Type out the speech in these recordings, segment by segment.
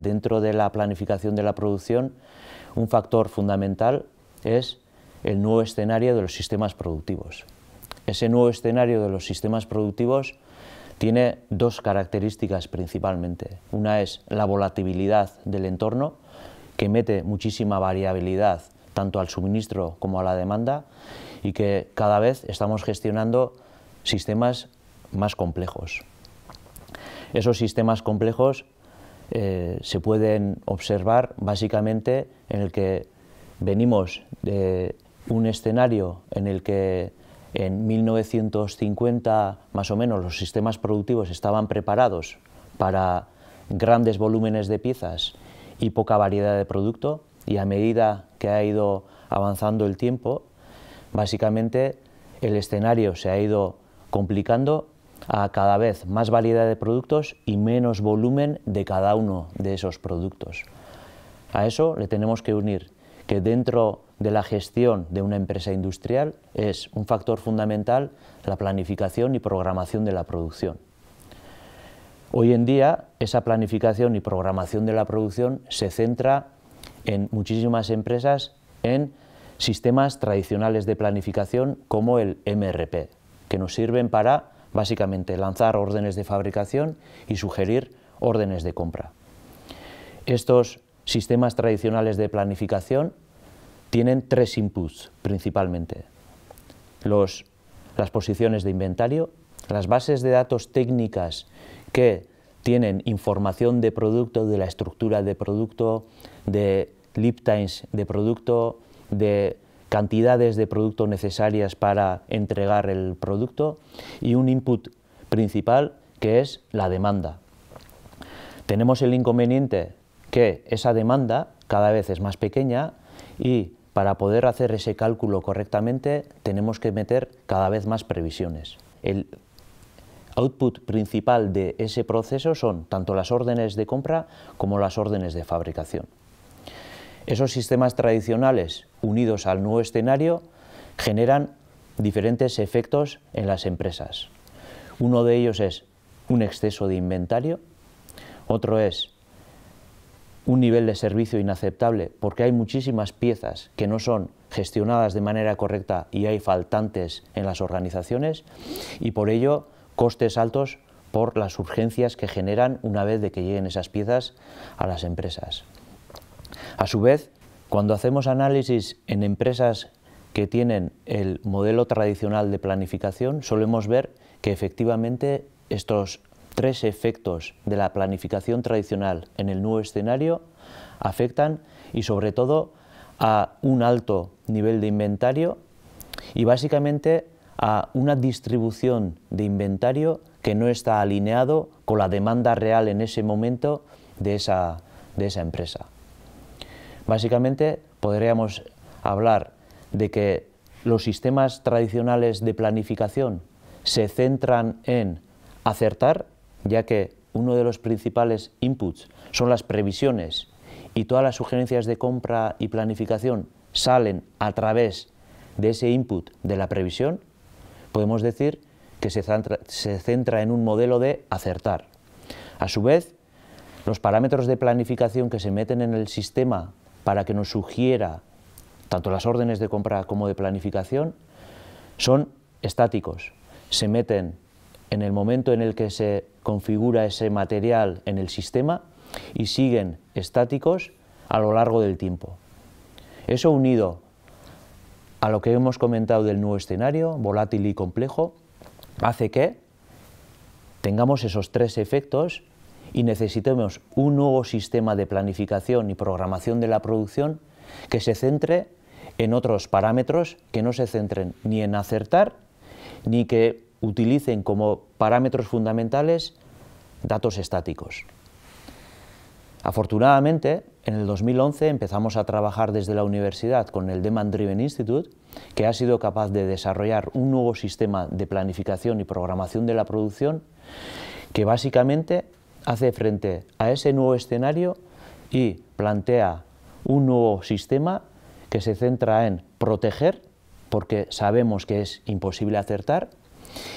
Dentro de la planificación de la producción, un factor fundamental es el nuevo escenario de los sistemas productivos. Ese nuevo escenario de los sistemas productivos tiene dos características principalmente. Una es la volatilidad del entorno, que mete muchísima variabilidad tanto al suministro como a la demanda y que cada vez estamos gestionando sistemas más complejos. Esos sistemas complejos eh, se pueden observar básicamente en el que venimos de un escenario en el que en 1950 más o menos los sistemas productivos estaban preparados para grandes volúmenes de piezas y poca variedad de producto y a medida que ha ido avanzando el tiempo, básicamente el escenario se ha ido complicando a cada vez más variedad de productos y menos volumen de cada uno de esos productos. A eso le tenemos que unir que dentro de la gestión de una empresa industrial es un factor fundamental la planificación y programación de la producción. Hoy en día esa planificación y programación de la producción se centra en muchísimas empresas en sistemas tradicionales de planificación como el MRP, que nos sirven para básicamente lanzar órdenes de fabricación y sugerir órdenes de compra. Estos sistemas tradicionales de planificación tienen tres inputs principalmente. Los, las posiciones de inventario, las bases de datos técnicas que tienen información de producto, de la estructura de producto, de lead times de producto, de cantidades de producto necesarias para entregar el producto y un input principal que es la demanda. Tenemos el inconveniente que esa demanda cada vez es más pequeña y para poder hacer ese cálculo correctamente tenemos que meter cada vez más previsiones. El output principal de ese proceso son tanto las órdenes de compra como las órdenes de fabricación. Esos sistemas tradicionales unidos al nuevo escenario generan diferentes efectos en las empresas. Uno de ellos es un exceso de inventario, otro es un nivel de servicio inaceptable porque hay muchísimas piezas que no son gestionadas de manera correcta y hay faltantes en las organizaciones y por ello costes altos por las urgencias que generan una vez de que lleguen esas piezas a las empresas. A su vez, cuando hacemos análisis en empresas que tienen el modelo tradicional de planificación, solemos ver que efectivamente estos tres efectos de la planificación tradicional en el nuevo escenario afectan y sobre todo a un alto nivel de inventario y básicamente a una distribución de inventario que no está alineado con la demanda real en ese momento de esa, de esa empresa. Básicamente podríamos hablar de que los sistemas tradicionales de planificación se centran en acertar, ya que uno de los principales inputs son las previsiones y todas las sugerencias de compra y planificación salen a través de ese input de la previsión, podemos decir que se centra, en un modelo de acertar. A su vez, los parámetros de planificación que se meten en el sistema para que nos sugiera tanto las órdenes de compra como de planificación, son estáticos. Se meten en el momento en el que se configura ese material en el sistema y siguen estáticos a lo largo del tiempo. Eso unido a lo que hemos comentado del nuevo escenario, volátil y complejo, hace que tengamos esos tres efectos y necesitemos un nuevo sistema de planificación y programación de la producción que se centre en otros parámetros que no se centren ni en acertar ni que utilicen como parámetros fundamentales datos estáticos. Afortunadamente, en el 2011 empezamos a trabajar desde la universidad con el Demand Driven Institute, que ha sido capaz de desarrollar un nuevo sistema de planificación y programación de la producción que básicamente hace frente a ese nuevo escenario y plantea un nuevo sistema que se centra en proteger, porque sabemos que es imposible acertar,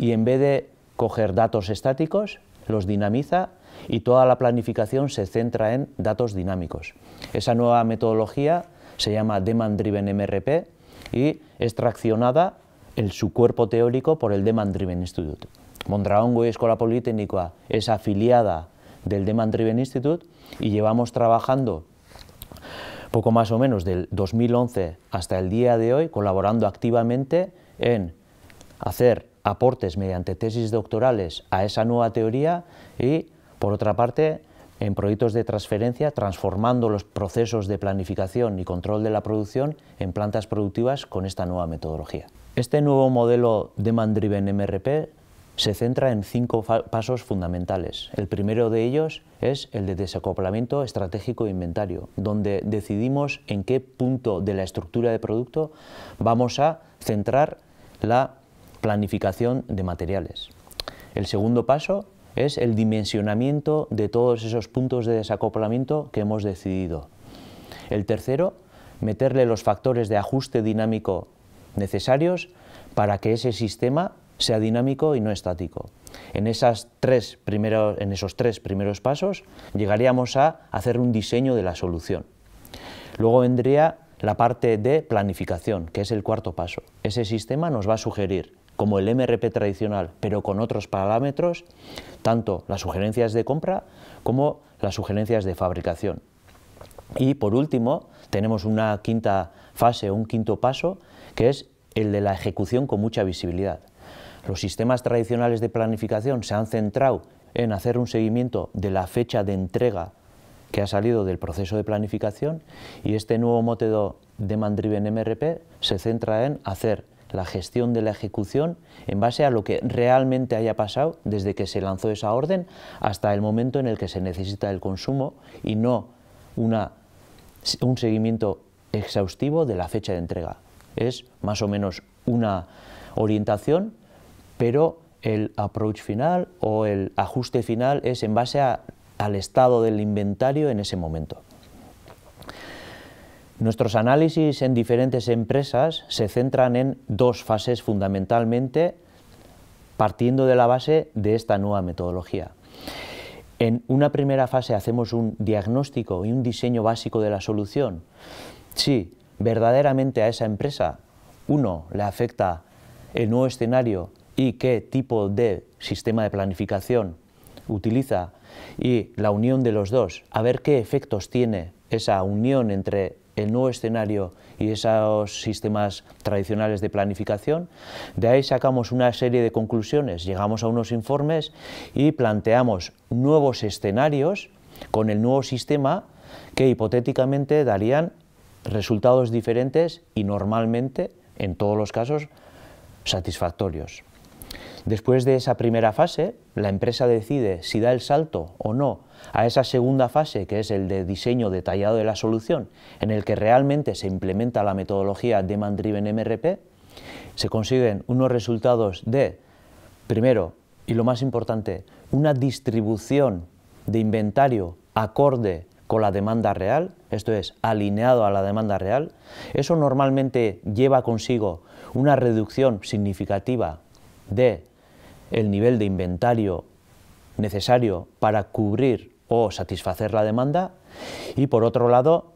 y en vez de coger datos estáticos, los dinamiza y toda la planificación se centra en datos dinámicos. Esa nueva metodología se llama Demand Driven MRP y es traccionada en su cuerpo teórico por el Demand Driven Institute. Mondragón y Escuela Politécnica es afiliada del Demand Driven Institute y llevamos trabajando poco más o menos del 2011 hasta el día de hoy colaborando activamente en hacer aportes mediante tesis doctorales a esa nueva teoría y, por otra parte, en proyectos de transferencia, transformando los procesos de planificación y control de la producción en plantas productivas con esta nueva metodología. Este nuevo modelo Demand Driven MRP se centra en cinco pasos fundamentales. El primero de ellos es el de desacoplamiento estratégico de inventario, donde decidimos en qué punto de la estructura de producto vamos a centrar la planificación de materiales. El segundo paso es el dimensionamiento de todos esos puntos de desacoplamiento que hemos decidido. El tercero, meterle los factores de ajuste dinámico necesarios para que ese sistema sea dinámico y no estático. En, esas en esos tres primeros pasos llegaríamos a hacer un diseño de la solución. Luego vendría la parte de planificación, que es el cuarto paso. Ese sistema nos va a sugerir, como el MRP tradicional, pero con otros parámetros, tanto las sugerencias de compra como las sugerencias de fabricación. Y por último, tenemos una quinta fase, un quinto paso, que es el de la ejecución con mucha visibilidad. Los sistemas tradicionales de planificación se han centrado en hacer un seguimiento de la fecha de entrega que ha salido del proceso de planificación y este nuevo método Demand Driven MRP se centra en hacer la gestión de la ejecución en base a lo que realmente haya pasado desde que se lanzó esa orden hasta el momento en el que se necesita el consumo y no un seguimiento exhaustivo de la fecha de entrega. Es más o menos una orientación pero el approach final o el ajuste final es en base al estado del inventario en ese momento. Nuestros análisis en diferentes empresas se centran en dos fases fundamentalmente, partiendo de la base de esta nueva metodología. En una primera fase hacemos un diagnóstico y un diseño básico de la solución. Si verdaderamente a esa empresa, uno, le afecta el nuevo escenario y qué tipo de sistema de planificación utiliza y la unión de los dos, a ver qué efectos tiene esa unión entre el nuevo escenario y esos sistemas tradicionales de planificación. De ahí sacamos una serie de conclusiones, llegamos a unos informes y planteamos nuevos escenarios con el nuevo sistema que hipotéticamente darían resultados diferentes y normalmente, en todos los casos, satisfactorios. Después de esa primera fase, la empresa decide si da el salto o no a esa segunda fase, que es el de diseño detallado de la solución, en el que realmente se implementa la metodología Demand Driven MRP, se consiguen unos resultados de, primero, y lo más importante, una distribución de inventario acorde con la demanda real, esto es, alineado a la demanda real, eso normalmente lleva consigo una reducción significativa de el nivel de inventario necesario para cubrir o satisfacer la demanda y por otro lado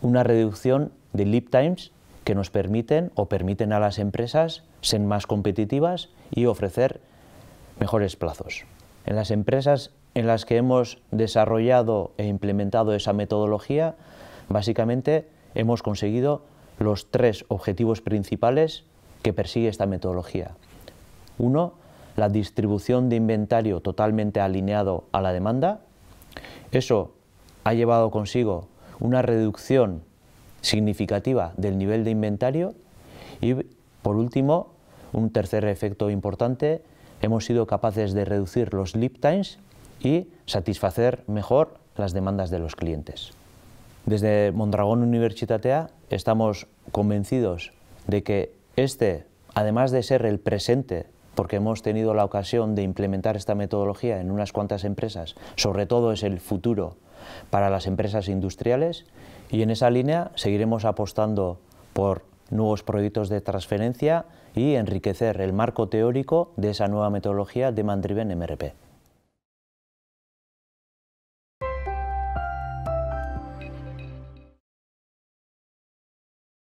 una reducción de lead times que nos permiten o permiten a las empresas ser más competitivas y ofrecer mejores plazos. En las empresas en las que hemos desarrollado e implementado esa metodología, básicamente hemos conseguido los tres objetivos principales que persigue esta metodología. Uno, la distribución de inventario totalmente alineado a la demanda. Eso ha llevado consigo una reducción significativa del nivel de inventario y, por último, un tercer efecto importante, hemos sido capaces de reducir los lead times y satisfacer mejor las demandas de los clientes. Desde Mondragón Universitatea estamos convencidos de que este, además de ser el presente porque hemos tenido la ocasión de implementar esta metodología en unas cuantas empresas, sobre todo es el futuro para las empresas industriales y en esa línea seguiremos apostando por nuevos proyectos de transferencia y enriquecer el marco teórico de esa nueva metodología de Mandriven MRP.